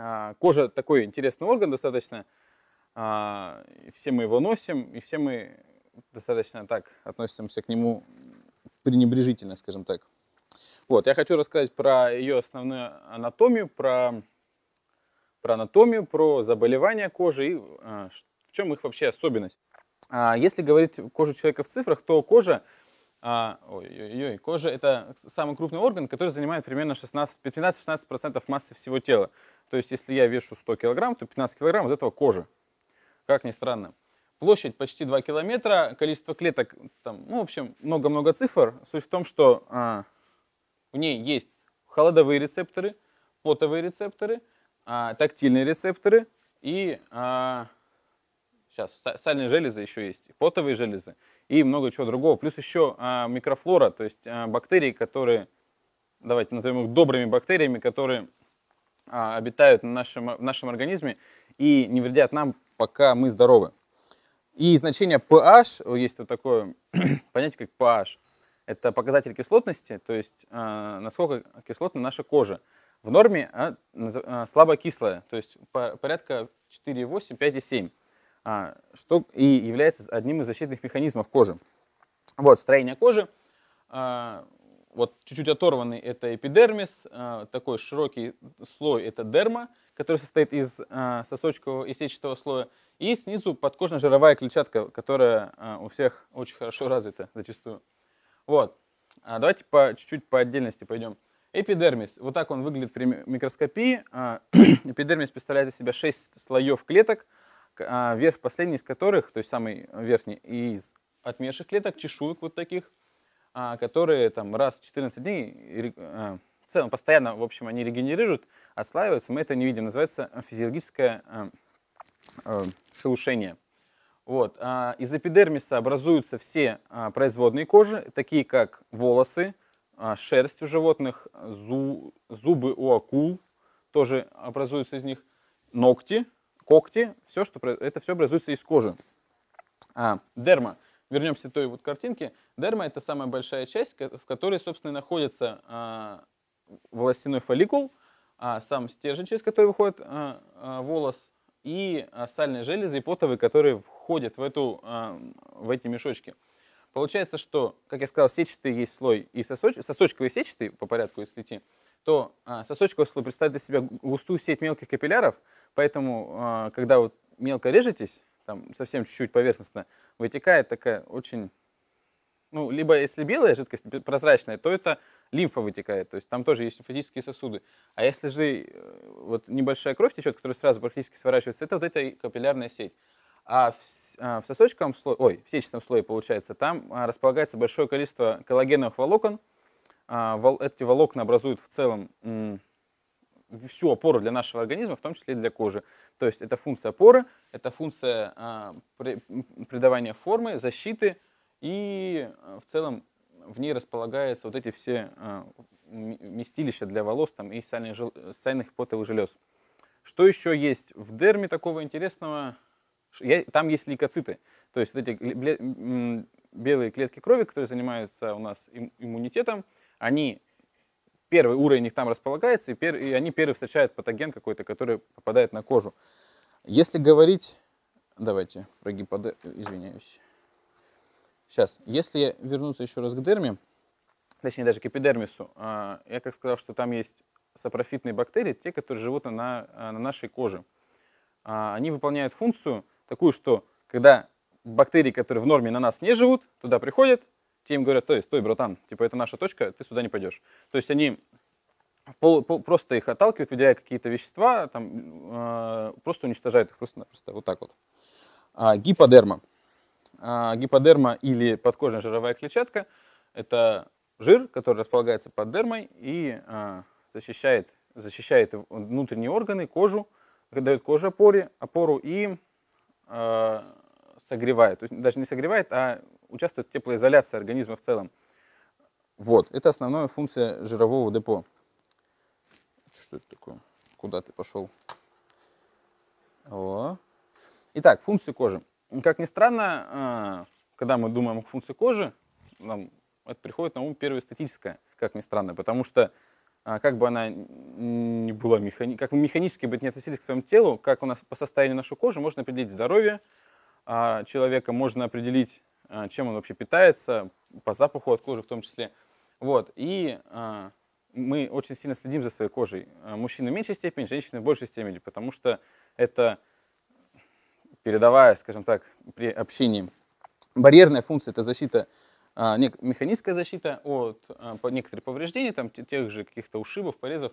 А, кожа такой интересный орган достаточно. А, все мы его носим, и все мы достаточно так относимся к нему пренебрежительно, скажем так. Вот, я хочу рассказать про ее основную анатомию, про, про анатомию, про заболевания кожи и а, в чем их вообще особенность. Если говорить кожу человека в цифрах, то кожа а, ой-ой-ой, кожа это самый крупный орган, который занимает примерно 15-16% массы всего тела. То есть, если я вешу 100 килограмм, то 15 килограмм из этого кожа. Как ни странно. Площадь почти 2 километра, количество клеток, там, ну, в общем, много-много цифр. Суть в том, что а, у ней есть холодовые рецепторы, потовые рецепторы, а, тактильные рецепторы и а, сейчас сальные железы еще есть, и потовые железы и много чего другого. Плюс еще а, микрофлора, то есть а, бактерии, которые, давайте назовем их добрыми бактериями, которые а, обитают на нашем, в нашем организме и не вредят нам, пока мы здоровы. И значение pH, есть вот такое понятие, как pH, это показатель кислотности, то есть а, насколько кислотна наша кожа. В норме а, а, слабокислая, то есть по, порядка 4,8, 5,7. А, что и является одним из защитных механизмов кожи. Вот строение кожи. А, вот чуть-чуть оторванный это эпидермис, а, такой широкий слой это дерма, который состоит из сосочкового и сетчатого слоя, и снизу подкожно-жировая клетчатка, которая у всех очень хорошо развита зачастую. Вот. давайте по чуть-чуть по отдельности пойдем. Эпидермис. Вот так он выглядит при микроскопии. Эпидермис представляет из себя 6 слоев клеток – а, верх последний из которых, то есть самый верхний, из отмерших клеток, чешуек вот таких, а, которые там раз в 14 дней, а, в целом постоянно, в общем, они регенерируют, отслаиваются, мы это не видим, называется физиологическое шелушение. Вот. Из эпидермиса образуются все производные кожи, такие как волосы, шерсть у животных, зубы у акул, тоже образуются из них, ногти – когти, все, что, это все образуется из кожи. А, дерма. Вернемся к той вот картинке. Дерма – это самая большая часть, в которой, собственно, находится а, волосяной фолликул, а, сам стержень, через который выходит а, а, волос, и а, сальные железы и потовые, которые входят в, эту, а, в эти мешочки. Получается, что, как я сказал, сетчатый есть слой и сосоч... сосочковый сетчатый, по порядку, если идти, то а, сосочка представляет из себя густую сеть мелких капилляров, поэтому, а, когда вот мелко режетесь, там совсем чуть-чуть поверхностно, вытекает такая очень, ну, либо если белая жидкость прозрачная, то это лимфа вытекает, то есть там тоже есть лимфатические сосуды. А если же э, вот небольшая кровь течет, которая сразу практически сворачивается, это вот эта капиллярная сеть. А в, а, в сосочковом слое, ой, в сетчатом слое, получается, там а, располагается большое количество коллагеновых волокон, а, эти волокна образуют в целом всю опору для нашего организма, в том числе и для кожи. То есть это функция опоры, это функция а, придавания формы, защиты, и э, в целом в ней располагаются вот эти все а, местилища для волос там, и сальных, жел... сальных потовых желез. Что еще есть в дерме такого интересного? Я... Там есть лейкоциты, то есть вот эти белые клетки крови, которые занимаются у нас иммунитетом, они первый уровень их там располагается, и, пер, и они первые встречают патоген какой-то, который попадает на кожу. Если говорить, давайте про гиподер, извиняюсь. Сейчас, если вернуться еще раз к дерме, точнее даже к эпидермису, а, я как сказал, что там есть сапрофитные бактерии, те, которые живут на, а, на нашей коже. А, они выполняют функцию такую, что когда бактерии, которые в норме на нас не живут, туда приходят, те им говорят, стой, стой, братан, типа это наша точка, ты сюда не пойдешь. То есть они пол, пол, просто их отталкивают, выделяя какие-то вещества, там, э, просто уничтожают их просто-напросто, вот так вот. А, гиподерма. А, гиподерма или подкожная жировая клетчатка – это жир, который располагается под дермой и а, защищает, защищает внутренние органы, кожу, дает коже опоре, опору и а, согревает, то есть даже не согревает, а участвует в теплоизоляции организма в целом. Вот, это основная функция жирового депо. Что это такое? Куда ты пошел? О. Итак, функции кожи. Как ни странно, а, когда мы думаем о функции кожи, нам это приходит на ум первое эстетическое, как ни странно, потому что а, как бы она ни была механи... как мы механически бы не относились к своему телу, как у нас по состоянию нашей кожи можно определить здоровье, а, человека можно определить, а, чем он вообще питается, по запаху от кожи в том числе. Вот. И а, мы очень сильно следим за своей кожей. Мужчины в меньшей степени, женщины в большей степени, потому что это передавая, скажем так, при общении. Барьерная функция – это защита, механическая защита от некоторых повреждений, там, тех же каких-то ушибов, порезов,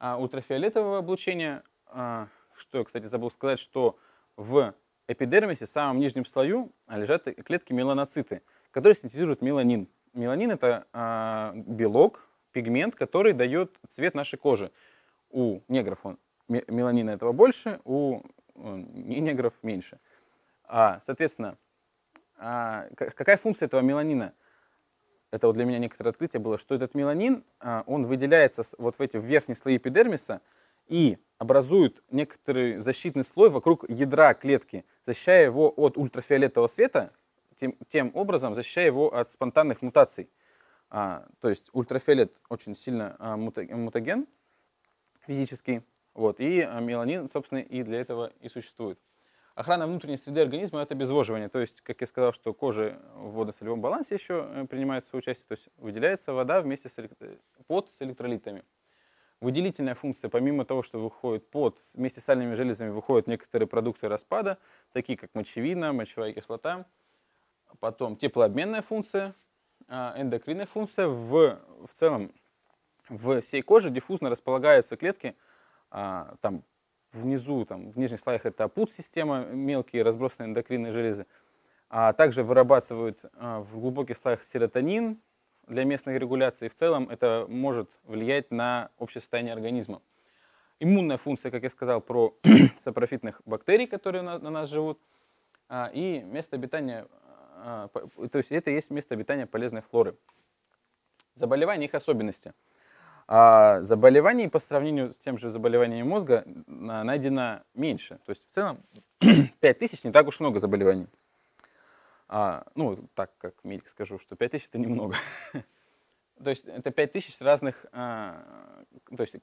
а ультрафиолетового облучения, что я, кстати, забыл сказать, что в эпидермисе, в самом нижнем слою, а, лежат клетки меланоциты, которые синтезируют меланин. Меланин – это а, белок, пигмент, который дает цвет нашей кожи. У негров он, меланина этого больше, у э, не негров меньше. А, соответственно, а, какая функция этого меланина? Это вот для меня некоторое открытие было, что этот меланин, а, он выделяется вот в эти верхние слои эпидермиса – и образуют некоторый защитный слой вокруг ядра клетки, защищая его от ультрафиолетового света, тем, тем образом защищая его от спонтанных мутаций. А, то есть ультрафиолет очень сильно а, мутаген физический, вот, и а, меланин, собственно, и для этого и существует. Охрана внутренней среды организма – это обезвоживание. То есть, как я сказал, что кожа в водно-солевом балансе еще э, принимает свое участие, то есть выделяется вода вместе с под с электролитами. Выделительная функция, помимо того, что выходит под, вместе с сальными железами выходят некоторые продукты распада, такие как мочевина, мочевая кислота, потом теплообменная функция, а, эндокринная функция. В, в целом в всей коже диффузно располагаются клетки, а, там внизу, там, в нижних слоях это пут-система, мелкие разбросанные эндокринные железы, а также вырабатывают а, в глубоких слоях серотонин, для местных регуляций в целом это может влиять на общее состояние организма. Иммунная функция, как я сказал, про сапрофитных бактерий, которые на, на нас живут, а, и место обитания, а, по, то есть это есть место обитания полезной флоры. Заболевания, их особенности. А заболеваний по сравнению с тем же заболеванием мозга найдено меньше. То есть в целом 5000 не так уж много заболеваний. А, ну, так как медик скажу, что 5 тысяч это немного. то есть это 5 тысяч разных, а, то есть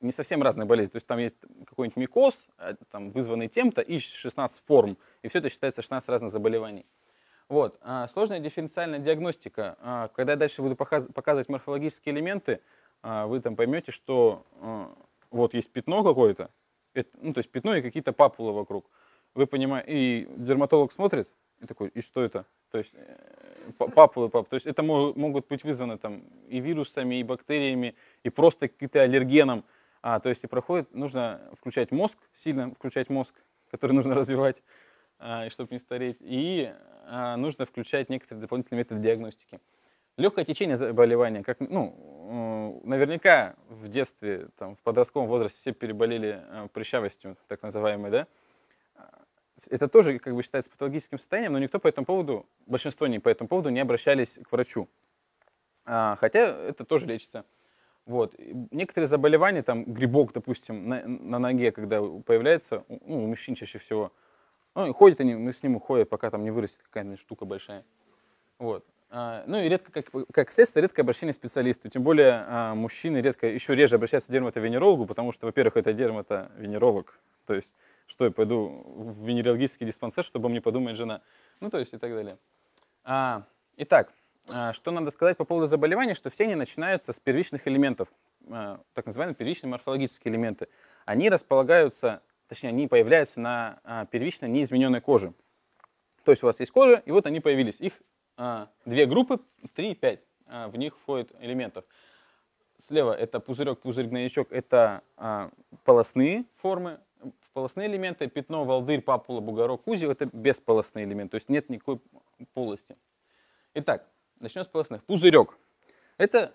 не совсем разные болезни. То есть там есть какой-нибудь микоз, а, там, вызванный тем-то, и 16 форм. И все это считается 16 разных заболеваний. Вот. А, сложная дифференциальная диагностика. когда я дальше буду показывать морфологические элементы, вы там поймете, что вот есть пятно какое-то, ну, то есть пятно и какие-то папулы вокруг. Вы понимаете, и дерматолог смотрит, я такой, и что это? То есть э, папулы, пап. То есть это могут быть вызваны там и вирусами, и бактериями, и просто каким-то аллергеном. А, то есть и проходит, нужно включать мозг, сильно включать мозг, который нужно развивать, а, и чтобы не стареть. И а, нужно включать некоторые дополнительные методы диагностики. Легкое течение заболевания, как, ну, э, наверняка в детстве, там, в подростковом возрасте все переболели э, прыщавостью, так называемой, да, это тоже как бы считается патологическим состоянием, но никто по этому поводу, большинство не по этому поводу не обращались к врачу. А, хотя это тоже лечится. Вот. Некоторые заболевания, там грибок, допустим, на, на ноге, когда появляется, ну, у мужчин чаще всего, ну, ходят они, мы ну, с ним уходят, пока там не вырастет какая-нибудь штука большая. Вот. А, ну и редко, как, как следствие, редкое обращение к специалисту. Тем более а, мужчины редко, еще реже обращаются к дерматовенерологу, потому что, во-первых, это дерматовенеролог, то есть, что я пойду в венерологический диспансер, чтобы мне подумает жена. Ну, то есть и так далее. А, итак, а, что надо сказать по поводу заболеваний, что все они начинаются с первичных элементов, а, так называемые первичные морфологические элементы. Они располагаются, точнее, они появляются на а, первично неизмененной коже. То есть у вас есть кожа, и вот они появились. Их а, две группы, три, пять а, в них входит элементов. Слева это пузырек, пузырь, гнойничок, это а, полостные формы, полостные элементы, пятно, волдырь, папула, бугорок, узел – это бесполостные элементы, то есть нет никакой полости. Итак, начнем с полостных. Пузырек. Это,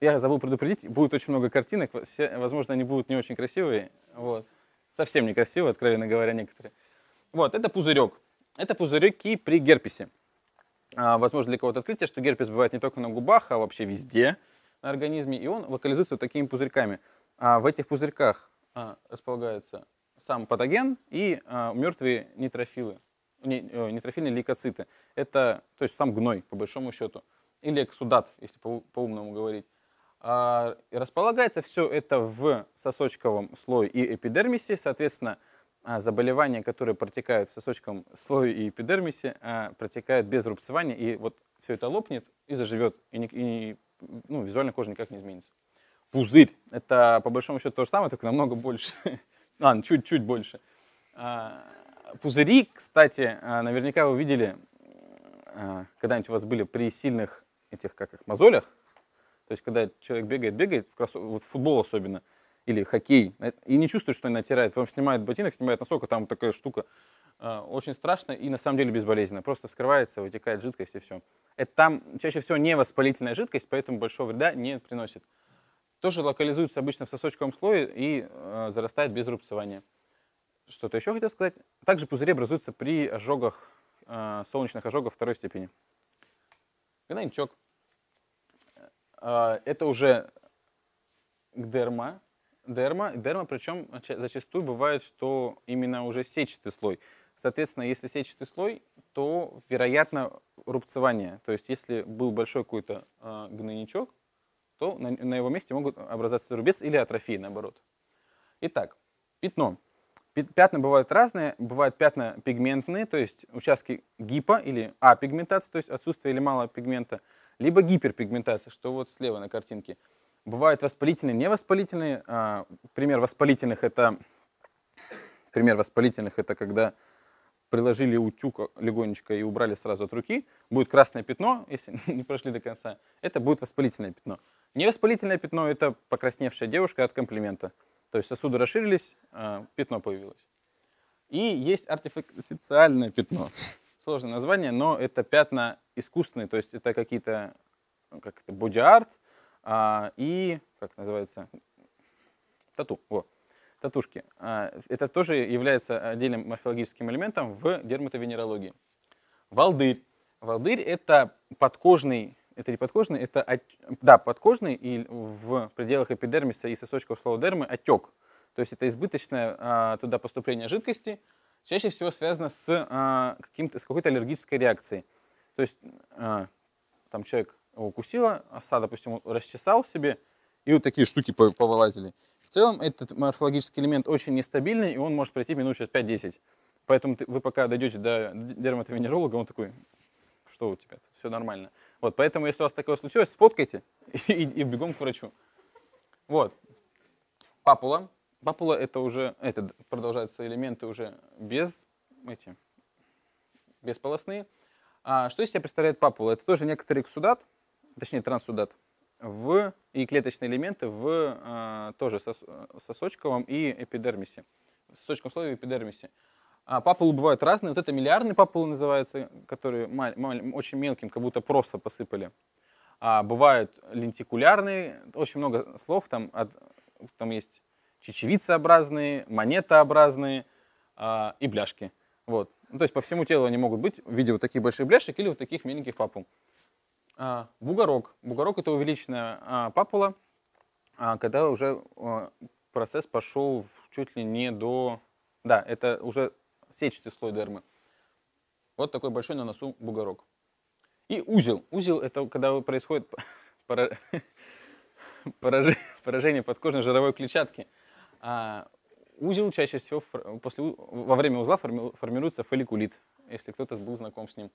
я забыл предупредить, будет очень много картинок, все, возможно, они будут не очень красивые, вот. совсем некрасивые, откровенно говоря, некоторые. Вот, это пузырек. Это пузырьки при герпесе. А, возможно, для кого-то открытие, что герпес бывает не только на губах, а вообще везде на организме, и он локализуется такими пузырьками. А в этих пузырьках а, располагается сам патоген и а, мертвые нейтрофилы, э, нейтрофильные лейкоциты. Это, то есть сам гной, по большому счету, или эксудат, если по-умному говорить. А располагается все это в сосочковом слое и эпидермисе. Соответственно, а, заболевания, которые протекают в сосочковом слое и эпидермисе, протекают без рубцевания. И вот все это лопнет и заживет, и, не, и ну, визуально кожа никак не изменится пузырь. Это по большому счету то же самое, только намного больше. Ну, а, чуть-чуть больше. Пузыри, кстати, а, наверняка вы видели, а, когда-нибудь у вас были при сильных этих, как их, мозолях. То есть, когда человек бегает, бегает, в, кроссов... вот в футбол особенно, или хоккей, э, и не чувствует, что он натирает. Потом снимает ботинок, снимает носок, а там такая штука. А, очень страшно и на самом деле безболезненно. Просто вскрывается, вытекает жидкость и все. Это там чаще всего не воспалительная жидкость, поэтому большого вреда не приносит тоже локализуется обычно в сосочковом слое и э, зарастает без рубцевания. Что-то еще хотел сказать. Также пузыри образуются при ожогах, э, солнечных ожогах второй степени. Гнойничок. Э, это уже дерма. Дерма, дерма причем зачастую бывает, что именно уже сетчатый слой. Соответственно, если сетчатый слой, то вероятно рубцевание. То есть если был большой какой-то э, гнойничок, то на, на его месте могут образоваться рубец или атрофии, наоборот. Итак, пятно. Пятна бывают разные. Бывают пятна пигментные, то есть участки гипо или апигментации, то есть отсутствие или мало пигмента, либо гиперпигментация, что вот слева на картинке. Бывают воспалительные, невоспалительные. А, пример воспалительных это пример воспалительных это когда приложили утюг легонечко и убрали сразу от руки, будет красное пятно, если не прошли до конца, это будет воспалительное пятно. Невоспалительное пятно – это покрасневшая девушка от комплимента. То есть сосуды расширились, а, пятно появилось. И есть артифициальное пятно. Сложное название, но это пятна искусственные, то есть это какие-то ну, как это, боди-арт а, и, как называется, тату. О, татушки. А, это тоже является отдельным морфологическим элементом в дерматовенерологии. Волдырь. Волдырь – это подкожный это не подкожный, это от... да, подкожный и в пределах эпидермиса и сосочков слоудермы отек. То есть это избыточное а, туда поступление жидкости, чаще всего связано с, а, каким-то, с какой-то аллергической реакцией. То есть а, там человек укусила оса, допустим, расчесал себе, и вот такие штуки повылазили. В целом этот морфологический элемент очень нестабильный, и он может пройти минут через 5-10. Поэтому ты, вы пока дойдете до дерматовенеролога, он такой, что у тебя, все нормально. Вот, поэтому, если у вас такое случилось, сфоткайте и, и, бегом к врачу. Вот. Папула. Папула это уже, это продолжаются элементы уже без эти, без полосные. А что из себя представляет папула? Это тоже некоторые эксудат, точнее трансудат, в, и клеточные элементы в а, тоже сос, сосочковом и эпидермисе. В сосочковом слое эпидермисе. А папулы бывают разные. Вот это миллиардные папулы называются, которые маль, маль, очень мелким, как будто просто посыпали. А бывают лентикулярные, очень много слов. Там, от, там есть чечевицеобразные, монетообразные а, и бляшки. Вот. Ну, то есть по всему телу они могут быть в виде вот таких больших бляшек или вот таких миленьких папул. А, бугорок. Бугорок – это увеличенная а, папула, а, когда уже а, процесс пошел в чуть ли не до... Да, это уже сетчатый слой дермы. Вот такой большой на носу бугорок. И узел. Узел – это когда происходит поражение подкожной жировой клетчатки. А узел чаще всего после, во время узла формируется фолликулит, если кто-то был знаком с ним.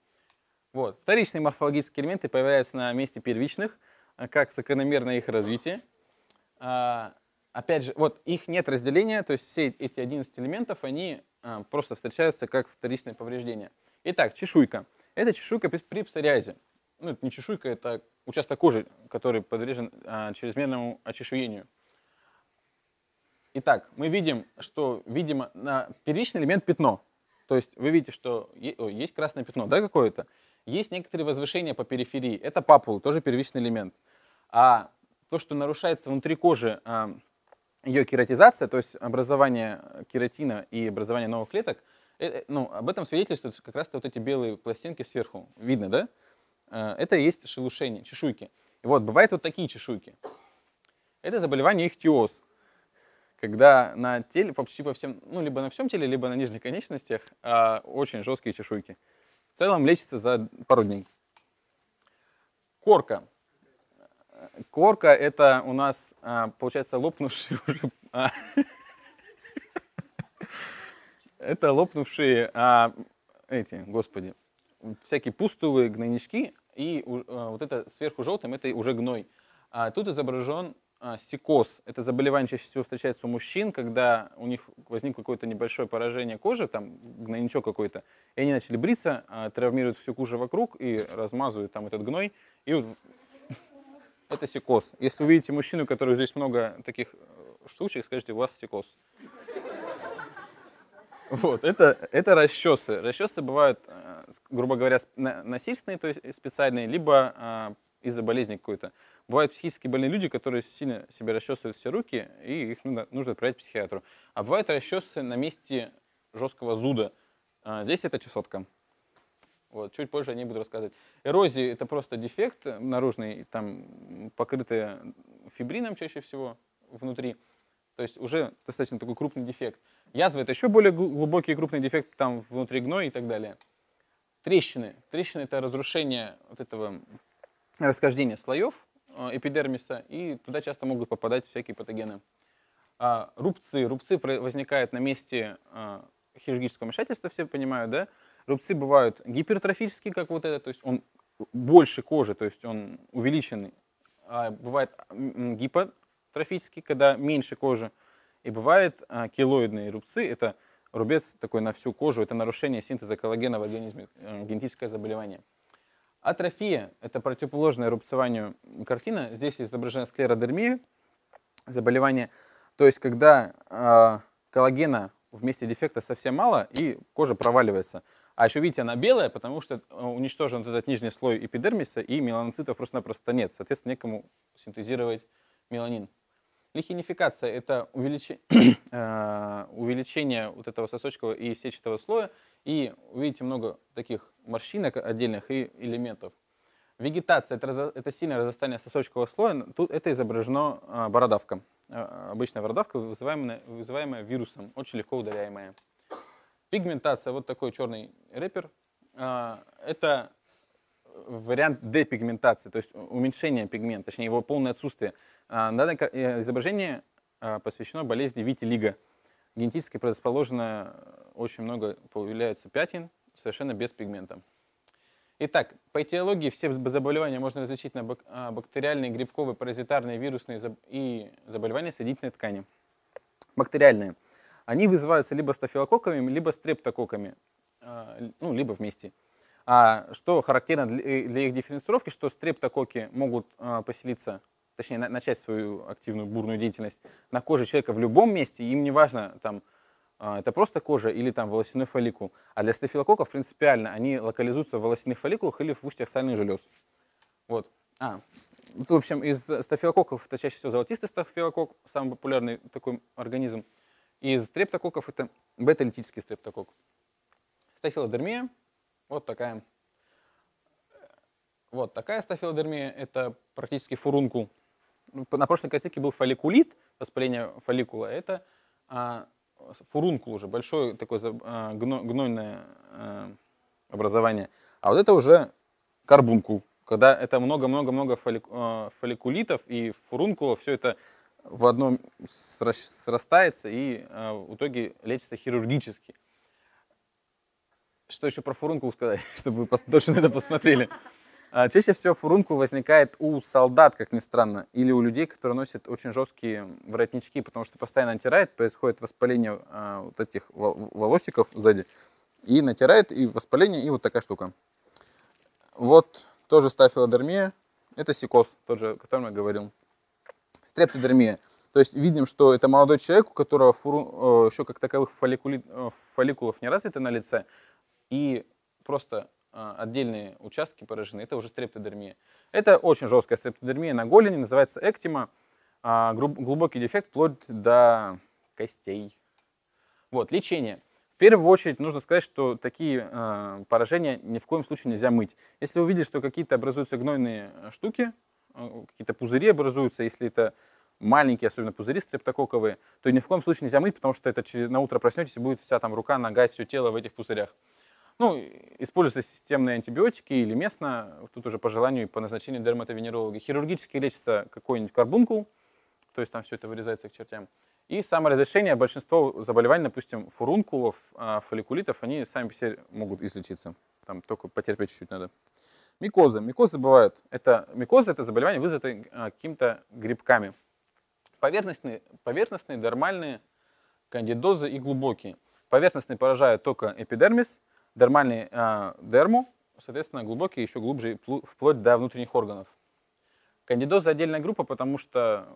Вот. Вторичные морфологические элементы появляются на месте первичных, а, как закономерное их развитие. А, опять же, вот их нет разделения, то есть все эти 11 элементов, они а, просто встречается как вторичное повреждение. Итак, чешуйка. Это чешуйка при псориазе. Ну, это не чешуйка, это участок кожи, который подвержен а, чрезмерному очешуению. Итак, мы видим, что, видимо, на первичный элемент пятно. То есть вы видите, что о, есть красное пятно, да, какое-то? Есть некоторые возвышения по периферии. Это папул, тоже первичный элемент. А то, что нарушается внутри кожи а, ее кератизация, то есть образование э, кератина и образование новых клеток, э, э, ну, об этом свидетельствуют как раз то вот эти белые пластинки сверху. Видно, да? Это и есть шелушение, чешуйки. И вот, бывают вот такие чешуйки. Это заболевание ихтиоз, когда на теле, почти типа по всем, ну, либо на всем теле, либо на нижних конечностях а, очень жесткие чешуйки. В целом лечится за пару дней. Корка. Корка это у нас, а, получается, лопнувшие уже... А, это лопнувшие а, эти, господи, всякие пустулы, гнойнички, и вот это сверху желтым, это уже гной. А тут изображен стекоз. Это заболевание чаще всего встречается у мужчин, когда у них возникло какое-то небольшое поражение кожи, там гнойничок какой-то, и они начали бриться, травмируют всю кожу вокруг и размазывают там этот гной, и вот это секоз. Если увидите мужчину, у которого здесь много таких э, штучек, скажите, у вас секоз. Вот, это, это расчесы. Расчесы бывают, э, грубо говоря, насильственные, то есть э, специальные, либо из-за болезни какой-то. Бывают психически больные люди, которые сильно себе расчесывают все руки, и их нужно, нужно отправлять к психиатру. А бывают расчесы на месте жесткого зуда. А здесь это чесотка. Вот, чуть позже они будут рассказывать. Эрозия – это просто дефект наружный, там покрытая фибрином чаще всего внутри. То есть уже достаточно такой крупный дефект. Язва – это еще более глубокий крупный дефект там внутри гной и так далее. Трещины. Трещины – это разрушение вот этого расхождения слоев э, эпидермиса, и туда часто могут попадать всякие патогены. А, рубцы. Рубцы возникают на месте э, хирургического вмешательства, все понимают, да? Рубцы бывают гипертрофические, как вот это, то есть он больше кожи, то есть он увеличенный. А бывает гипотрофический, когда меньше кожи. И бывают а, килоидные рубцы, это рубец такой на всю кожу, это нарушение синтеза коллагена в организме, э, генетическое заболевание. Атрофия – это противоположное рубцеванию картина. Здесь изображена склеродермия, заболевание. То есть, когда э, коллагена вместе дефекта совсем мало, и кожа проваливается. А еще, видите, она белая, потому что э, уничтожен этот нижний слой эпидермиса, и меланоцитов просто-напросто нет. Соответственно, некому синтезировать меланин. Лихинификация – это увеличение, э, увеличение вот этого сосочкового и сетчатого слоя, и видите много таких морщинок отдельных и элементов. Вегетация это, – это сильное разрастание сосочкового слоя. Тут это изображено э, бородавка. Обычная бородавка, вызываемая, вызываемая вирусом, очень легко удаляемая. Пигментация, вот такой черный рэпер, а, это вариант депигментации, то есть уменьшение пигмента, точнее его полное отсутствие. А, данное э, изображение а, посвящено болезни витилиго. Генетически предрасположено э, очень много появляются пятен, совершенно без пигмента. Итак, по этиологии все заболевания можно различить на бактериальные, грибковые, паразитарные, вирусные и заболевания соединительной ткани. Бактериальные – они вызываются либо стафилококками, либо стрептококками, а, ну, либо вместе. А что характерно э, для их дифференцировки, что стрептококи могут а, поселиться, точнее, начать свою активную бурную деятельность на коже человека в любом месте, им не важно, там, а, это просто кожа или там волосяной фолликул. А для стафилококков принципиально они локализуются в волосяных фолликулах или в устьях сальных желез. Вот. А, в общем, из стафилококков это чаще всего золотистый стафилококк, самый популярный такой организм. Из стрептококков это бета-литический стрептококк. Стафилодермия, вот такая. Вот такая стафилодермия, это практически фурункул. На прошлой картинке был фолликулит, воспаление фолликула. Это а, фурункул уже, большое такое а, гно, гнойное а, образование. А вот это уже карбункул, когда это много-много-много а, фолликулитов и фурункулов, все это в одном срастается и э, в итоге лечится хирургически. Что еще про фурункул сказать, чтобы вы точно это посмотрели? А, чаще всего фурункул возникает у солдат, как ни странно, или у людей, которые носят очень жесткие воротнички, потому что постоянно натирает, происходит воспаление а, вот этих волосиков сзади, и натирает, и воспаление, и вот такая штука. Вот тоже стафилодермия, это сикоз, тот же, о котором я говорил стрептодермия. То есть видим, что это молодой человек, у которого фуру, э, еще как таковых фолликули, э, фолликулов не развито на лице, и просто э, отдельные участки поражены. Это уже стрептодермия. Это очень жесткая стрептодермия на голени, называется эктима. А, глубокий дефект вплоть до костей. Вот, лечение. В первую очередь нужно сказать, что такие э, поражения ни в коем случае нельзя мыть. Если вы увидите, что какие-то образуются гнойные штуки, а, какие-то пузыри образуются, если это маленькие, особенно пузыри стрептококковые, то ни в коем случае нельзя мыть, потому что это через, на утро проснетесь, и будет вся там рука, нога, все тело в этих пузырях. Ну, используются системные антибиотики или местно, тут уже по желанию и по назначению дерматовенерологи. Хирургически лечится какой-нибудь карбункул, то есть там все это вырезается к чертям. И саморазрешение большинство заболеваний, допустим, фурункулов, а, фолликулитов, они сами по себе могут излечиться. Там только потерпеть чуть-чуть надо. Микозы. Микозы бывают. Это, микозы – это заболевание, вызванное а, какими-то грибками. Поверхностные, поверхностные, дермальные кандидозы и глубокие. Поверхностные поражают только эпидермис, дермальные э, а, дерму, соответственно, глубокие еще глубже, вплоть до внутренних органов. Кандидозы – отдельная группа, потому что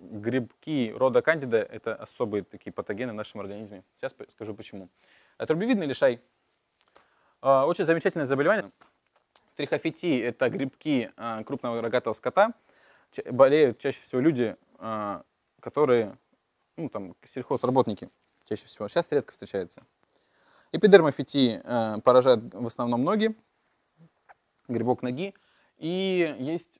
грибки рода кандида – это особые такие патогены в нашем организме. Сейчас скажу почему. Трубевидный лишай а, – очень замечательное заболевание. Трихофити – это грибки а, крупного рогатого скота. Болеют чаще всего люди, а, которые, ну, там, сельхозработники чаще всего. Сейчас редко встречается. Эпидермофити а, поражают в основном ноги, грибок ноги. И есть...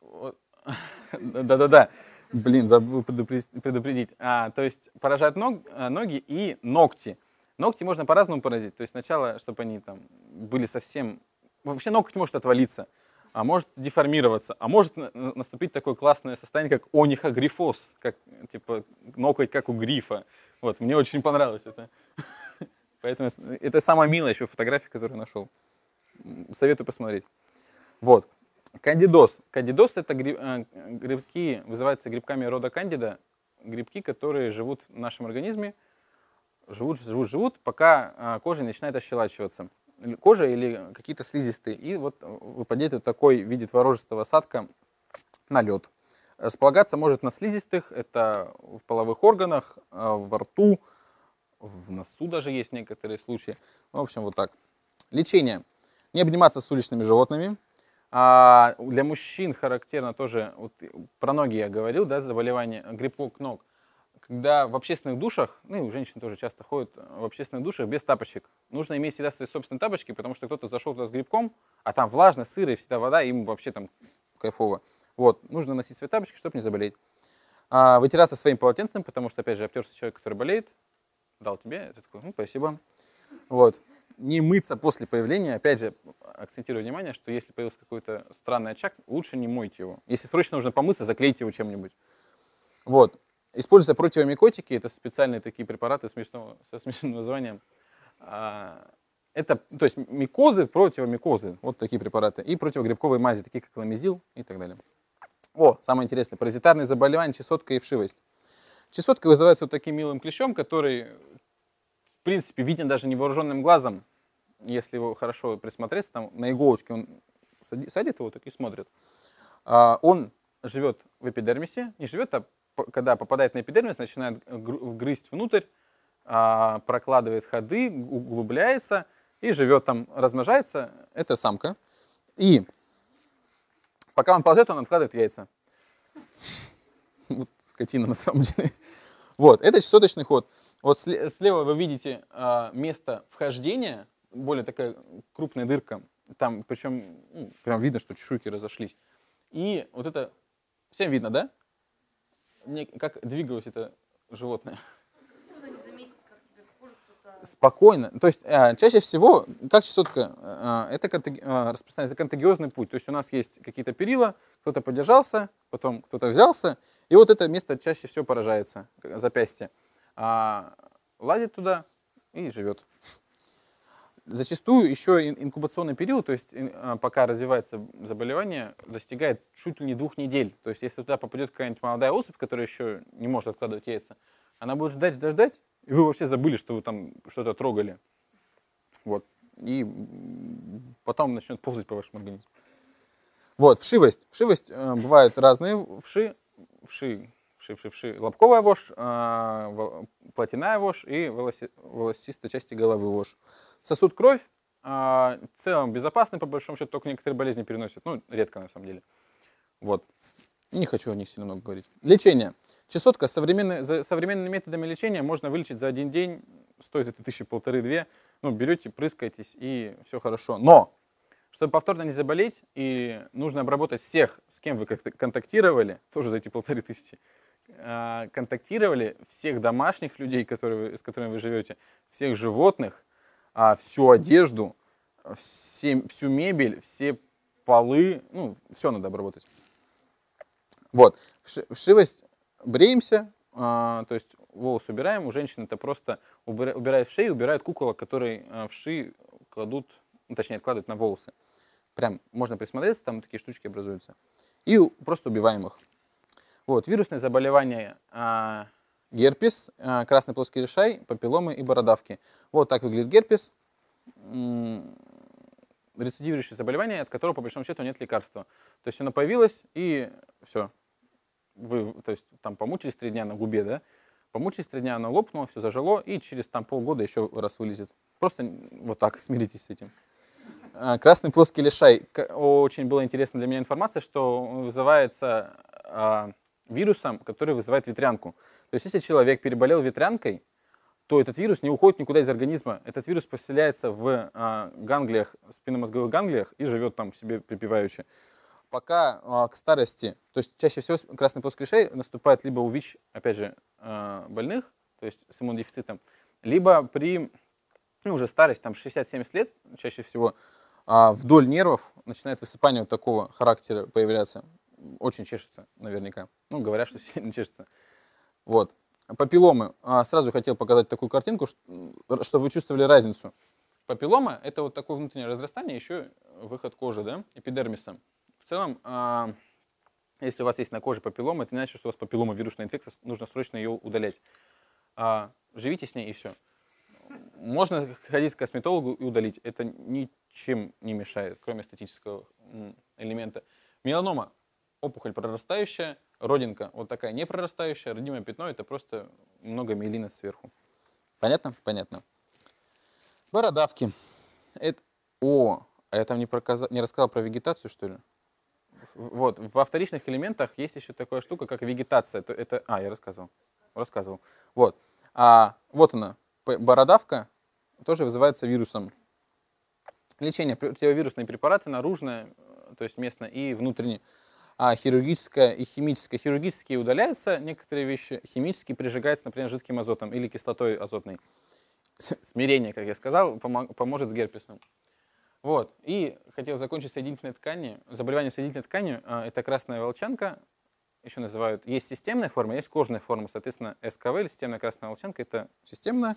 Да-да-да. Блин, забыл предупредить. А, то есть поражают ног, ноги и ногти. Ногти можно по-разному поразить. То есть сначала, чтобы они там были совсем вообще ноготь может отвалиться, а может деформироваться, а может наступить такое классное состояние, как онихогрифоз, как, типа, ноготь как у грифа. Вот, мне очень понравилось это. Поэтому это самая милая еще фотография, которую нашел. Советую посмотреть. Вот. Кандидоз. Кандидоз – это э, грибки, вызываются грибками рода кандида, грибки, которые живут в нашем организме, живут, живут, живут, пока э, кожа не начинает ощелачиваться кожа или какие-то слизистые. И вот э, выпадет вот такой в виде творожистого осадка лед Располагаться может на слизистых, это в половых органах, э, во рту, в носу даже есть некоторые случаи. В общем, вот так. Лечение. Не обниматься с уличными животными. А для мужчин характерно тоже, вот про ноги я говорил, да, заболевание, грибок ног когда в общественных душах, ну и у женщин тоже часто ходят э, в общественных душах без тапочек. Нужно иметь всегда свои собственные тапочки, потому что кто-то зашел туда с грибком, а там влажно, сыро и всегда вода, и им вообще там кайфово. Вот, нужно носить свои тапочки, чтобы не заболеть. А, вытираться своим полотенцем, потому что, опять же, обтерся человек, который болеет, дал тебе, ты такой, ну, спасибо. Вот. Не мыться после появления, опять же, акцентирую внимание, что если появился какой-то странный очаг, лучше не мойте его. Если срочно нужно помыться, заклейте его чем-нибудь. Вот. Используя противомикотики, это специальные такие препараты смешного, со смешным названием, а, это, то есть микозы, противомикозы, вот такие препараты, и противогрибковые мази, такие как ламизил и так далее. О, самое интересное, паразитарные заболевания, чесотка и вшивость. Чесотка вызывается вот таким милым клещом, который, в принципе, виден даже невооруженным глазом, если его хорошо присмотреться, там на иголочке он садит его так и смотрит. А, он живет в эпидермисе, не живет, а когда попадает на эпидермис, начинает грызть внутрь, а, прокладывает ходы, углубляется и живет там, размножается. Это самка. И пока он ползет, он откладывает яйца. Вот скотина на самом деле. Вот, это чесоточный ход. Вот слева вы видите а, место вхождения, более такая крупная дырка. Там причем ну, прям видно, что чешуйки разошлись. И вот это всем видно, да? не, как двигалось это животное. Спокойно. То есть э, чаще всего, как чесотка, э, это контаги, э, распространяется контагиозный путь. То есть у нас есть какие-то перила, кто-то подержался, потом кто-то взялся, и вот это место чаще всего поражается, запястье. А, лазит туда и живет. Зачастую еще инкубационный период, то есть э, а, пока развивается заболевание, достигает чуть ли не двух недель. То есть если туда попадет какая-нибудь молодая особь, которая еще не может откладывать яйца, она будет ждать, ждать, ждать, и вы вообще забыли, что вы там что-то трогали. Вот. И потом начнет ползать по вашему организму. Вот, вшивость. Вшивость э, бывают разные вши. Вши, вши, вши, вши. Лобковая вошь, э, а, плотяная вошь и волоси, волосистой части головы вошь сосут кровь, а, в целом безопасны, по большому счету, только некоторые болезни переносят. Ну, редко на самом деле. Вот. Не хочу о них сильно много говорить. Лечение. Чесотка. Современные, за, современными методами лечения можно вылечить за один день. Стоит это тысячи полторы-две. Ну, берете, прыскаетесь и все хорошо. Но, чтобы повторно не заболеть, и нужно обработать всех, с кем вы контактировали, тоже за эти полторы тысячи, а, контактировали всех домашних людей, которые, с которыми вы живете, всех животных, а, всю одежду, все, всю мебель, все полы, ну, все надо обработать. Вот, вшивость, бреемся, а, то есть волосы убираем, у женщин это просто убирают в шею, убирают куколок, которые а, вши кладут, ну, точнее, откладывают на волосы. Прям можно присмотреться, там такие штучки образуются. И просто убиваем их. Вот, вирусные заболевания а, герпес, э, красный плоский решай, папилломы и бородавки. Вот так выглядит герпес, рецидивирующее заболевание, от которого по большому счету нет лекарства. То есть оно появилось и все. Вы, то есть там помучились три дня на губе, да? Помучились три дня, она лопнула, все зажило, и через там полгода еще раз вылезет. Просто вот так, смиритесь с этим. Э, красный плоский лишай. Очень была интересна для меня информация, что он вызывается э, вирусом, который вызывает ветрянку. То есть если человек переболел ветрянкой, то этот вирус не уходит никуда из организма. Этот вирус поселяется в э, ганглиях, спинномозговых ганглиях и живет там себе припеваючи. Пока а, к старости, то есть чаще всего красный плоск клешей наступает либо у ВИЧ, опять же, а, больных, то есть с иммунодефицитом, либо при ну, уже старость, там 60-70 лет чаще всего, вдоль нервов начинает высыпание вот такого характера появляться. Очень чешется наверняка. Ну, говорят, что сильно чешется. Вот. Папилломы. А, сразу хотел показать такую картинку, чтобы вы чувствовали разницу. Папиллома – это вот такое внутреннее разрастание, еще выход кожи, да, эпидермиса. В целом, а, если у вас есть на коже папиллома, это не значит, что у вас папиллома вирусная инфекция, нужно срочно ее удалять. А, живите с ней и все. Можно ходить к косметологу и удалить. Это ничем не мешает, кроме эстетического элемента. Меланома – опухоль прорастающая – родинка вот такая не прорастающая, родимое пятно это просто много миелина сверху. Понятно? Понятно. Бородавки. Это... О, а я там не, проказ... не рассказал про вегетацию, что ли? Вот, во вторичных элементах есть еще такая штука, как вегетация. Это, это... А, я рассказывал. Рассказывал. Вот. А, вот она, бородавка, тоже вызывается вирусом. Лечение, противовирусные препараты, наружное, э, то есть местное, и внутреннее а хирургическое и химическое. Хирургические удаляются некоторые вещи, химические прижигаются, например, жидким азотом или кислотой азотной. Смирение, как я сказал, поможет с герпесом. Вот. И хотел закончить соединительной ткани. Заболевание соединительной ткани а, – это красная волчанка, еще называют, есть системная форма, есть кожная форма. Соответственно, СКВ или системная красная волчанка – это системная.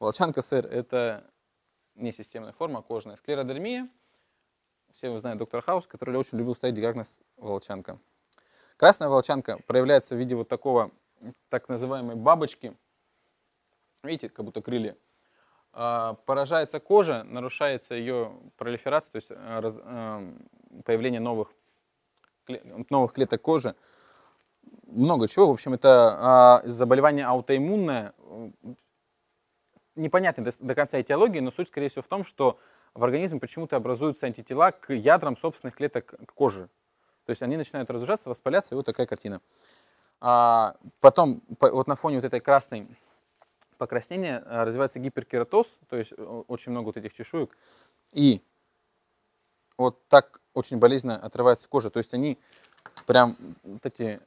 Волчанка СР – это не системная форма, а кожная. Склеродермия – все мы знаем доктор Хаус, который очень любил ставить диагноз волчанка. Красная волчанка проявляется в виде вот такого так называемой бабочки. Видите, как будто крылья. А, поражается кожа, нарушается ее пролиферация, то есть э, э, появление новых, новых клеток кожи. Много чего. В общем, это а, заболевание аутоиммунное. Непонятно до конца этиологии, но суть, скорее всего, в том, что в организме почему-то образуются антитела к ядрам собственных клеток кожи. То есть они начинают разрушаться, воспаляться, и вот такая картина. А потом, вот на фоне вот этой красной покраснения э, развивается гиперкератоз, то есть э, очень много вот этих чешуек, и вот так очень болезненно отрывается кожа. То есть они прям вот эти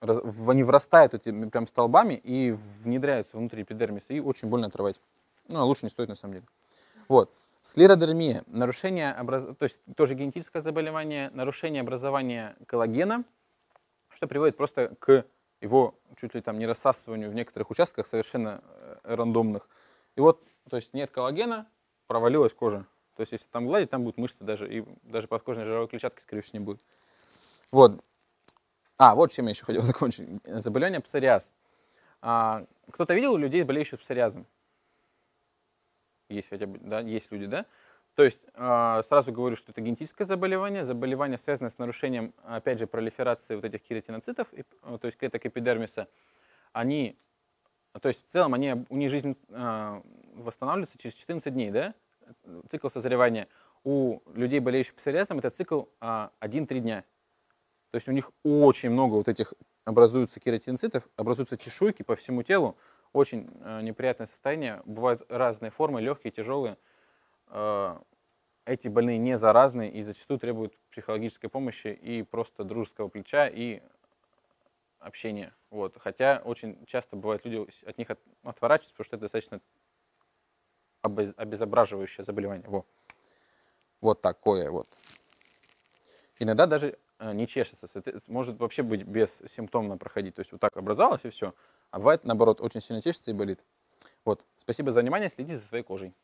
они врастают этими прям столбами и внедряются внутри эпидермиса и очень больно отрывать. Ну, а лучше не стоит на самом деле. Вот. Склеродермия – нарушение, образ... то есть тоже генетическое заболевание, нарушение образования коллагена, что приводит просто к его чуть ли там не рассасыванию в некоторых участках совершенно э, рандомных. И вот, то есть нет коллагена, провалилась кожа. То есть если там гладить, там будут мышцы даже, и даже подкожной жировой клетчатки, скорее всего, не будет. Вот. А, вот чем я еще хотел закончить. Заболевание псориаз. А, кто-то видел людей, болеющих псориазом? есть хотя бы, да, есть люди, да. То есть а, сразу говорю, что это генетическое заболевание, заболевание связано с нарушением, опять же, пролиферации вот этих кератиноцитов, то есть клеток эпидермиса. Они, то есть в целом они, у них жизнь а, восстанавливается через 14 дней, да, цикл созревания. У людей, болеющих псориазом, это цикл 1-3 а, дня. То есть у них очень много вот этих образуются кератиноцитов, образуются чешуйки по всему телу, очень э, неприятное состояние. Бывают разные формы, легкие, тяжелые. Э, эти больные не заразны и зачастую требуют психологической помощи и просто дружеского плеча и общения. Вот. Хотя очень часто бывают люди от них отворачиваются, потому что это достаточно обезображивающее заболевание. Во. Вот такое вот. Иногда даже Э, не чешется. Может вообще быть бессимптомно проходить. То есть вот так образовалось и все. А бывает, наоборот, очень сильно чешется и болит. Вот. Спасибо за внимание. Следите за своей кожей.